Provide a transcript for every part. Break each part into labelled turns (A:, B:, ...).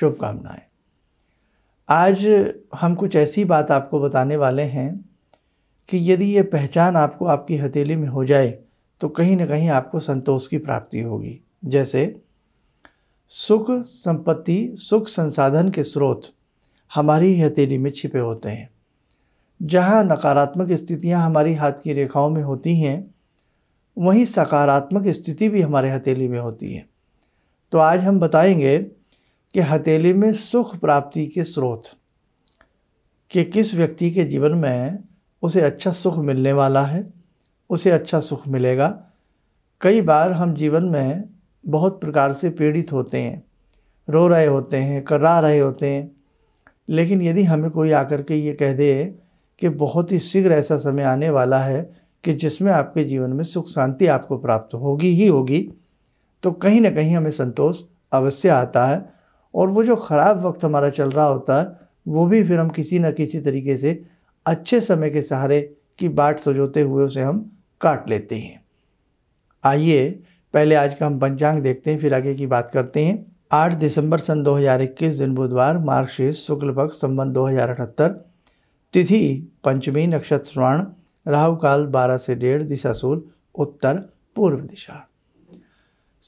A: शुभकामनाएं आज हम कुछ ऐसी बात आपको बताने वाले हैं कि यदि ये पहचान आपको आपकी हथेली में हो जाए तो कहीं ना कहीं आपको संतोष की प्राप्ति होगी जैसे सुख संपत्ति सुख संसाधन के स्रोत हमारी ही हथेली में छिपे होते हैं जहाँ नकारात्मक स्थितियाँ हमारी हाथ की रेखाओं में होती हैं वहीं सकारात्मक स्थिति भी हमारे हथेली में होती है तो आज हम बताएंगे कि हथेली में सुख प्राप्ति के स्रोत कि किस व्यक्ति के जीवन में उसे अच्छा सुख मिलने वाला है उसे अच्छा सुख मिलेगा कई बार हम जीवन में बहुत प्रकार से पीड़ित होते हैं रो रहे होते हैं करा रहे होते हैं लेकिन यदि हमें कोई आकर के ये कह दे कि बहुत ही शीघ्र ऐसा समय आने वाला है कि जिसमें आपके जीवन में सुख शांति आपको प्राप्त होगी ही होगी तो कहीं ना कहीं हमें संतोष अवश्य आता है और वो जो ख़राब वक्त हमारा चल रहा होता है वो भी फिर हम किसी न किसी तरीके से अच्छे समय के सहारे की बाट सजोते हुए उसे हम काट लेते हैं आइए पहले आज का हम पंचांग देखते हैं फिर आगे की बात करते हैं आठ दिसंबर सन 2021 दिन बुधवार मार्गशीर्ष शुक्ल पक्ष संबंध दो हज़ार अठहत्तर तिथि पंचमी नक्षत्र स्वर्ण राहुकाल बारह से डेढ़ दिशा सूल उत्तर पूर्व दिशा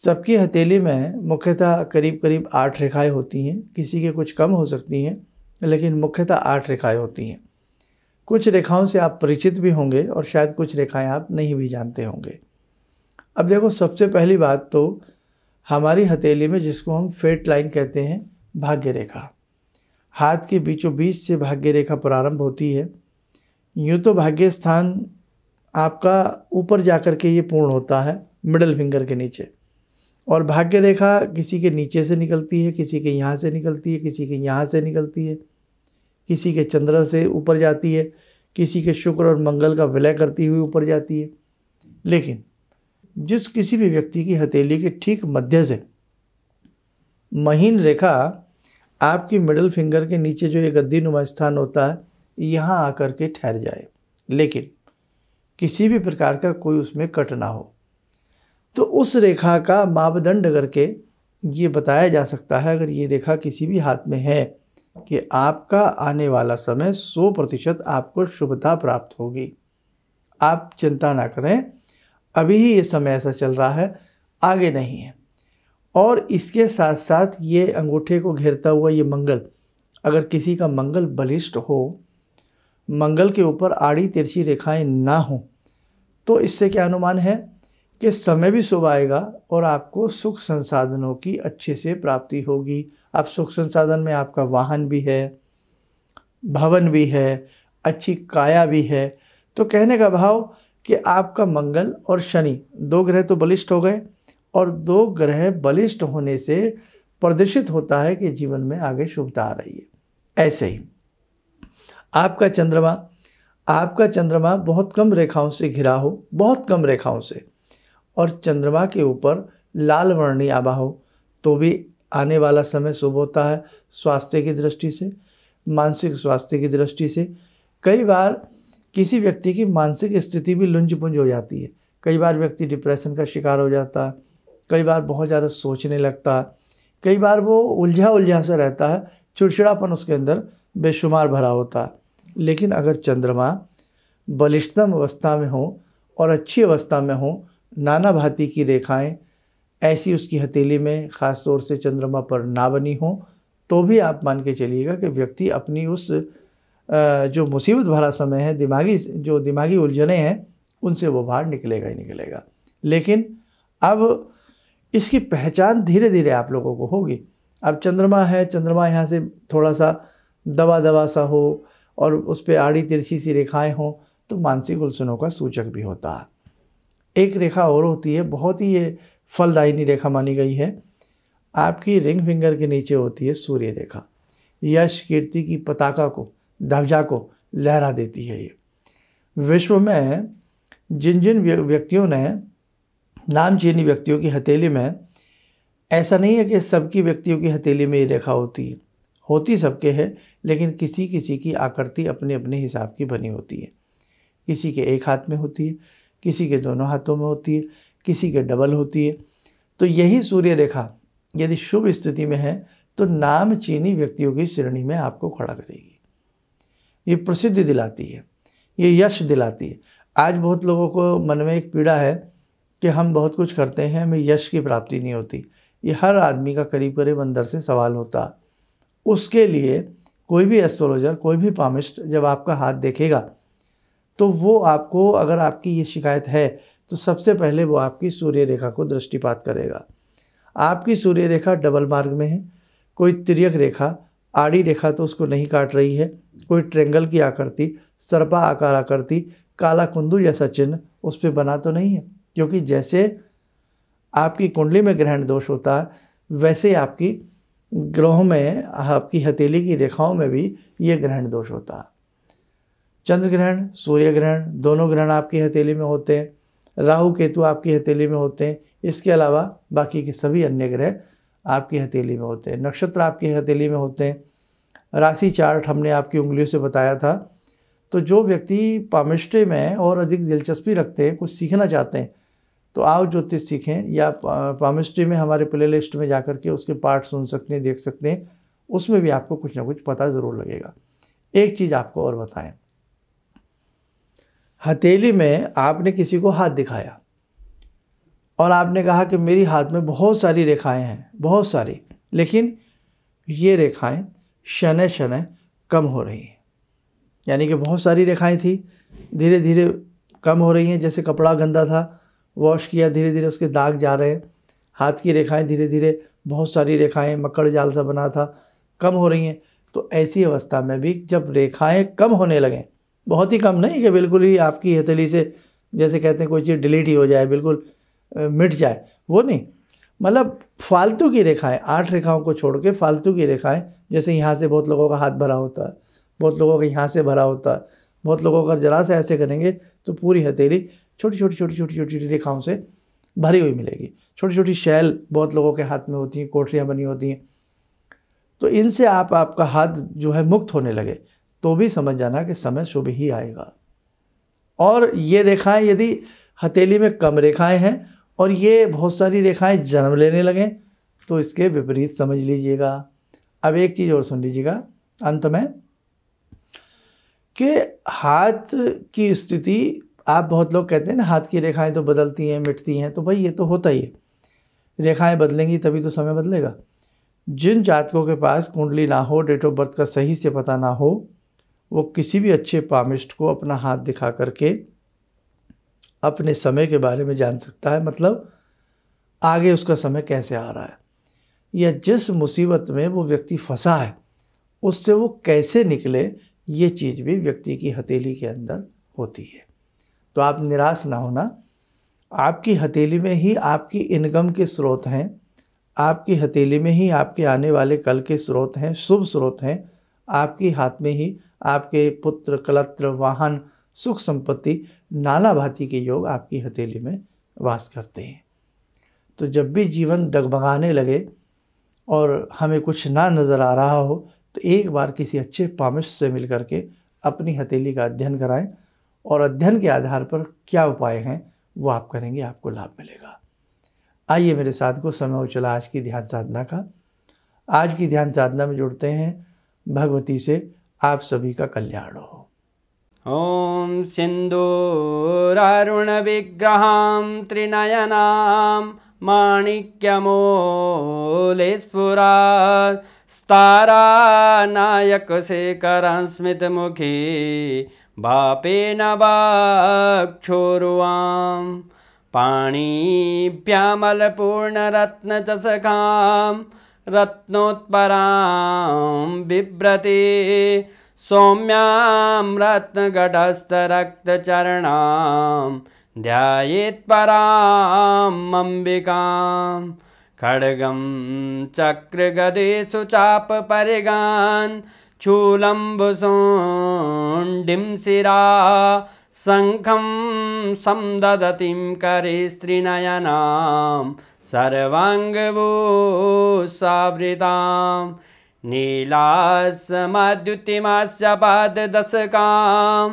A: सबकी हथेली में मुख्यतः करीब करीब आठ रेखाएं होती हैं किसी के कुछ कम हो सकती हैं लेकिन मुख्यतः आठ रेखाएं होती हैं कुछ रेखाओं से आप परिचित भी होंगे और शायद कुछ रेखाएं आप नहीं भी जानते होंगे अब देखो सबसे पहली बात तो हमारी हथेली में जिसको हम फेट लाइन कहते हैं भाग्य रेखा हाथ के बीचों बीच से भाग्य रेखा प्रारंभ होती है यूँ तो भाग्य स्थान आपका ऊपर जा कर के ये पूर्ण होता है मिडल फिंगर के नीचे और भाग्य रेखा किसी के नीचे से निकलती है किसी के यहाँ से निकलती है किसी के यहाँ से निकलती है किसी के चंद्र से ऊपर जाती है किसी के शुक्र और मंगल का विलय करती हुई ऊपर जाती है लेकिन जिस किसी भी व्यक्ति की हथेली के ठीक मध्य से महीन रेखा आपकी मिडल फिंगर के नीचे जो ये गद्दी नुमा स्थान होता है यहाँ आकर के ठहर जाए लेकिन किसी भी प्रकार का कोई उसमें कट ना हो तो उस रेखा का मापदंड करके ये बताया जा सकता है अगर ये रेखा किसी भी हाथ में है कि आपका आने वाला समय 100 प्रतिशत आपको शुभता प्राप्त होगी आप चिंता ना करें अभी ही ये समय ऐसा चल रहा है आगे नहीं है और इसके साथ साथ ये अंगूठे को घेरता हुआ ये मंगल अगर किसी का मंगल बलिष्ठ हो मंगल के ऊपर आड़ी तिरछी रेखाएं ना हों तो इससे क्या अनुमान है के समय भी शुभ आएगा और आपको सुख संसाधनों की अच्छे से प्राप्ति होगी आप सुख संसाधन में आपका वाहन भी है भवन भी है अच्छी काया भी है तो कहने का भाव कि आपका मंगल और शनि दो ग्रह तो बलिष्ठ हो गए और दो ग्रह बलिष्ठ होने से प्रदर्शित होता है कि जीवन में आगे शुभता आ रही है ऐसे ही आपका चंद्रमा आपका चंद्रमा बहुत कम रेखाओं से घिरा हो बहुत कम रेखाओं से और चंद्रमा के ऊपर लाल वर्णी आभा हो तो भी आने वाला समय शुभ होता है स्वास्थ्य की दृष्टि से मानसिक स्वास्थ्य की दृष्टि से कई बार किसी व्यक्ति की मानसिक स्थिति भी लुंज पुंज हो जाती है कई बार व्यक्ति डिप्रेशन का शिकार हो जाता है कई बार बहुत ज़्यादा सोचने लगता है कई बार वो उलझा उलझा सा रहता है चिड़चिड़ापन उसके अंदर बेशुमार भरा होता है लेकिन अगर चंद्रमा बलिष्ठतम अवस्था में हो और अच्छी अवस्था में हो नाना भांति की रेखाएं ऐसी उसकी हथेली में ख़ास तौर से चंद्रमा पर ना बनी हो तो भी आप मान के चलिएगा कि व्यक्ति अपनी उस जो मुसीबत भरा समय है दिमागी जो दिमागी उलझने हैं उनसे वो बाहर निकलेगा ही निकलेगा लेकिन अब इसकी पहचान धीरे धीरे आप लोगों को होगी अब चंद्रमा है चंद्रमा यहाँ से थोड़ा सा दबा दबा सा हो और उस पर आड़ी तिरछी सी रेखाएँ हों तो मानसिक उलझनों का सूचक भी होता है एक रेखा और होती है बहुत ही ये फलदायिनी रेखा मानी गई है आपकी रिंग फिंगर के नीचे होती है सूर्य रेखा यश कीर्ति की पताका को ध्वजा को लहरा देती है ये विश्व में जिन जिन व्यक्तियों ने नामचीनी व्यक्तियों की हथेली में ऐसा नहीं है कि सबकी व्यक्तियों की हथेली में ये रेखा होती है होती सबके है लेकिन किसी किसी की आकृति अपने अपने हिसाब की बनी होती है किसी के एक हाथ में होती है किसी के दोनों हाथों में होती है किसी के डबल होती है तो यही सूर्य रेखा यदि शुभ स्थिति में है तो नाम चीनी व्यक्तियों की श्रेणी में आपको खड़ा करेगी ये प्रसिद्धि दिलाती है ये यश दिलाती है आज बहुत लोगों को मन में एक पीड़ा है कि हम बहुत कुछ करते हैं हमें यश की प्राप्ति नहीं होती ये हर आदमी का करीब करीब अंदर से सवाल होता उसके लिए कोई भी एस्ट्रोलॉजर कोई भी पामिस्ट जब आपका हाथ देखेगा तो वो आपको अगर आपकी ये शिकायत है तो सबसे पहले वो आपकी सूर्य रेखा को दृष्टिपात करेगा आपकी सूर्य रेखा डबल मार्ग में है कोई तिरक रेखा आड़ी रेखा तो उसको नहीं काट रही है कोई ट्रेंगल की आकृति सर्पा आकार आकृति काला कुंदू जैसा चिन्ह उस पर बना तो नहीं है क्योंकि जैसे आपकी कुंडली में ग्रहण दोष होता है वैसे आपकी ग्रहों में आपकी हथेली की रेखाओं में भी ये ग्रहण दोष होता है चंद्र ग्रहण सूर्य ग्रहण दोनों ग्रहण आपकी हथेली में होते हैं राहु केतु आपकी हथेली में होते हैं इसके अलावा बाकी के सभी अन्य ग्रह आपकी हथेली में होते हैं नक्षत्र आपकी हथेली में होते हैं राशि चार्ट हमने आपकी उंगलियों से बताया था तो जो व्यक्ति पामिस्ट्री में और अधिक दिलचस्पी रखते हैं कुछ सीखना चाहते हैं तो आओ ज्योतिष सीखें या पामिस्ट्री में हमारे प्ले लिस्ट में जा के उसके पार्ट सुन सकते हैं देख सकते हैं उसमें भी आपको कुछ ना कुछ पता ज़रूर लगेगा एक चीज़ आपको और बताएं हथेली में आपने किसी को हाथ दिखाया और आपने कहा कि मेरी हाथ में बहुत सारी रेखाएं हैं बहुत सारी लेकिन ये रेखाएं शन शन कम हो रही हैं यानी कि बहुत सारी रेखाएं थी धीरे धीरे कम हो रही हैं जैसे कपड़ा गंदा था वॉश किया धीरे धीरे उसके दाग जा रहे हैं हाथ की रेखाएं धीरे धीरे बहुत सारी रेखाएं मकड़ जाल सा बना था कम हो रही हैं तो ऐसी अवस्था में भी जब रेखाएं कम होने लगें बहुत ही कम नहीं कि बिल्कुल ही आपकी हथेली से जैसे कहते हैं कोई चीज़ डिलीट ही हो जाए बिल्कुल मिट जाए वो नहीं मतलब फालतू की रेखाएं आठ रेखाओं को छोड़ के फालतू की रेखाएं जैसे यहाँ से बहुत लोगों का हाथ भरा होता है बहुत लोगों का यहाँ से भरा होता है बहुत लोगों का जरा से ऐसे करेंगे तो पूरी हथेली छोटी छोटी छोटी छोटी छोटी छोटी रेखाओं से भरी हुई मिलेगी छोटी छोटी शैल बहुत लोगों के हाथ में होती हैं कोठरियाँ बनी होती हैं तो इनसे आप आपका हाथ जो है मुक्त होने लगे तो भी समझ जाना कि समय शुभ ही आएगा और ये रेखाएं यदि हथेली में कम रेखाएं हैं और ये बहुत सारी रेखाएं जन्म लेने लगें तो इसके विपरीत समझ लीजिएगा अब एक चीज़ और सुन लीजिएगा अंत में कि हाथ की स्थिति आप बहुत लोग कहते हैं ना हाथ की रेखाएं तो बदलती हैं मिटती हैं तो भाई ये तो होता ही है रेखाएं बदलेंगी तभी तो समय बदलेगा जिन जातकों के पास कुंडली ना हो डेट ऑफ बर्थ का सही से पता ना हो वो किसी भी अच्छे पामिस्ट को अपना हाथ दिखा करके अपने समय के बारे में जान सकता है मतलब आगे उसका समय कैसे आ रहा है या जिस मुसीबत में वो व्यक्ति फंसा है उससे वो कैसे निकले ये चीज़ भी व्यक्ति की हथेली के अंदर होती है तो आप निराश ना होना आपकी हथेली में ही आपकी इनकम के स्रोत हैं आपकी हथेली में ही आपके आने वाले कल के स्रोत हैं शुभ स्रोत हैं आपके हाथ में ही आपके पुत्र कलत्र वाहन सुख संपत्ति नाना भांति के योग आपकी हथेली में वास करते हैं तो जब भी जीवन डगमगाने लगे और हमें कुछ ना नज़र आ रहा हो तो एक बार किसी अच्छे पामिश से मिल करके अपनी हथेली का अध्ययन कराएं और अध्ययन के आधार पर क्या उपाय हैं वो आप करेंगे आपको लाभ मिलेगा आइए मेरे साथ को समय उचला आज की ध्यान साधना का आज की ध्यान साधना में जुड़ते हैं भगवती से आप सभी का कल्याण हो
B: ॐ सिन्दूरारुणविग्रहां त्रिनयनां माणिक्यमोले स्फुरात् पाणी प्यामल पूर्ण रत्न पाणीप्यामलपूर्णरत्नचषकां रत्नोत्परां बिभ्रती सौम्यां रत्नघटस्थरक्तचरणां ध्यायेत्परां अम्बिकां खड्गं चक्रगदेषु चापपरिगान् चूलम्बुसोण्डिं शिरा शङ्खं करे स्त्रीनयनां सर्वाङ्गभूसावृतां पाददशकां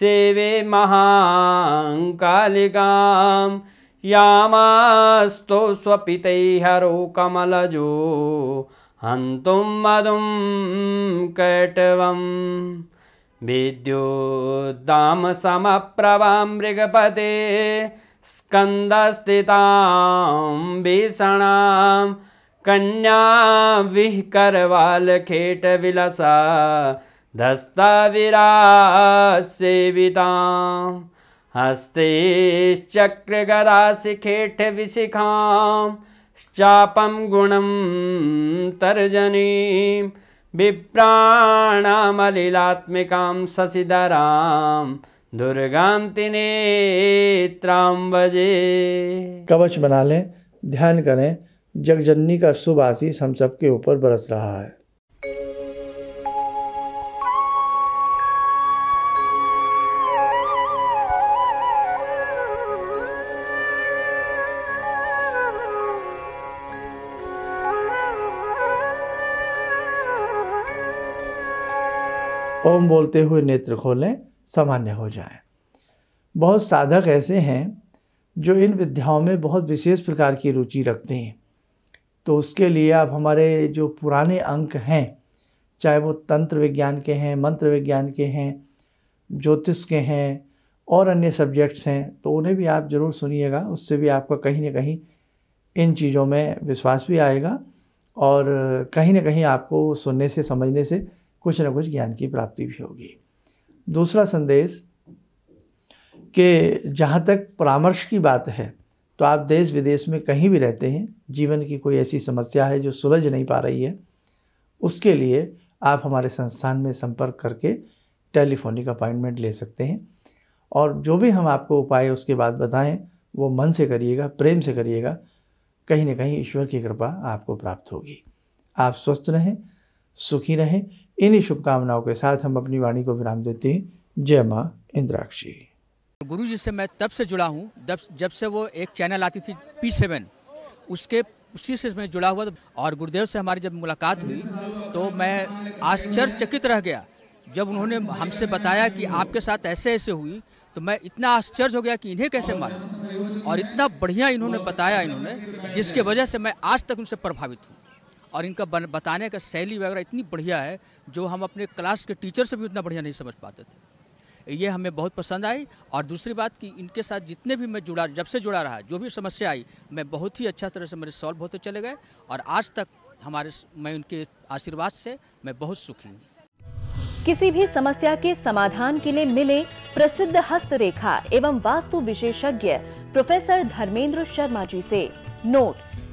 B: सेवे महाङ्कालिकां यामास्तु स्वपितैहरो कमलजो हन्तुं मधुं कटवम् मृगपते स्कन्दस्थितां भीषणां कन्या वि करवालखेटविलसा खेट हस्तेश्चक्रगरासिखेटविशिखां शापं गुणं तर्जनीम् विप्राणामलिलात्मिकां शशिधरां दुर्गां तिनेत्राम्बजे
A: कवच बना लें ध्यान करें जगजननी का शुभ आशीष हम सबके ऊपर बरस रहा है ओम बोलते हुए नेत्र खोलें सामान्य हो जाए बहुत साधक ऐसे हैं जो इन विद्याओं में बहुत विशेष प्रकार की रुचि रखते हैं तो उसके लिए आप हमारे जो पुराने अंक हैं चाहे वो तंत्र विज्ञान के हैं मंत्र विज्ञान के हैं ज्योतिष के हैं और अन्य सब्जेक्ट्स हैं तो उन्हें भी आप ज़रूर सुनिएगा उससे भी आपका कहीं ना कहीं इन चीज़ों में विश्वास भी आएगा और कहीं ना कहीं आपको सुनने से समझने से कुछ ना कुछ ज्ञान की प्राप्ति भी होगी दूसरा संदेश कि जहाँ तक परामर्श की बात है तो आप देश विदेश में कहीं भी रहते हैं जीवन की कोई ऐसी समस्या है जो सुलझ नहीं पा रही है उसके लिए आप हमारे संस्थान में संपर्क करके टेलीफोनिक अपॉइंटमेंट ले सकते हैं और जो भी हम आपको उपाय उसके बाद बताएं वो मन से करिएगा प्रेम से करिएगा कहीं ना कहीं ईश्वर की कृपा आपको प्राप्त होगी आप स्वस्थ रहें सुखी रहें इन्हीं शुभकामनाओं के साथ हम अपनी वाणी को विराम देते हैं जय माँ इंद्राक्षी गुरु जी से मैं तब से जुड़ा हूँ जब से वो एक चैनल आती थी पी सेवन उसके उसी से मैं जुड़ा हुआ और गुरुदेव से हमारी जब मुलाकात हुई तो मैं आश्चर्यचकित रह गया जब उन्होंने हमसे बताया कि आपके साथ ऐसे ऐसे हुई तो मैं इतना आश्चर्य हो गया कि इन्हें कैसे मारूँ और इतना बढ़िया इन्होंने बताया इन्होंने जिसके वजह से मैं आज तक उनसे प्रभावित हूँ और इनका बन, बताने का शैली वगैरह इतनी बढ़िया है जो हम अपने क्लास के टीचर से भी उतना बढ़िया नहीं समझ पाते थे ये हमें बहुत पसंद आई और दूसरी बात कि इनके साथ जितने भी मैं जुड़ा जब से जुड़ा रहा जो भी समस्या आई मैं बहुत ही अच्छा तरह से मेरे सॉल्व होते चले गए और आज तक हमारे मैं उनके आशीर्वाद से मैं बहुत
B: सुखी हूँ
C: किसी भी समस्या के समाधान के लिए मिले प्रसिद्ध हस्तरेखा एवं वास्तु विशेषज्ञ प्रोफेसर धर्मेंद्र शर्मा जी से नोट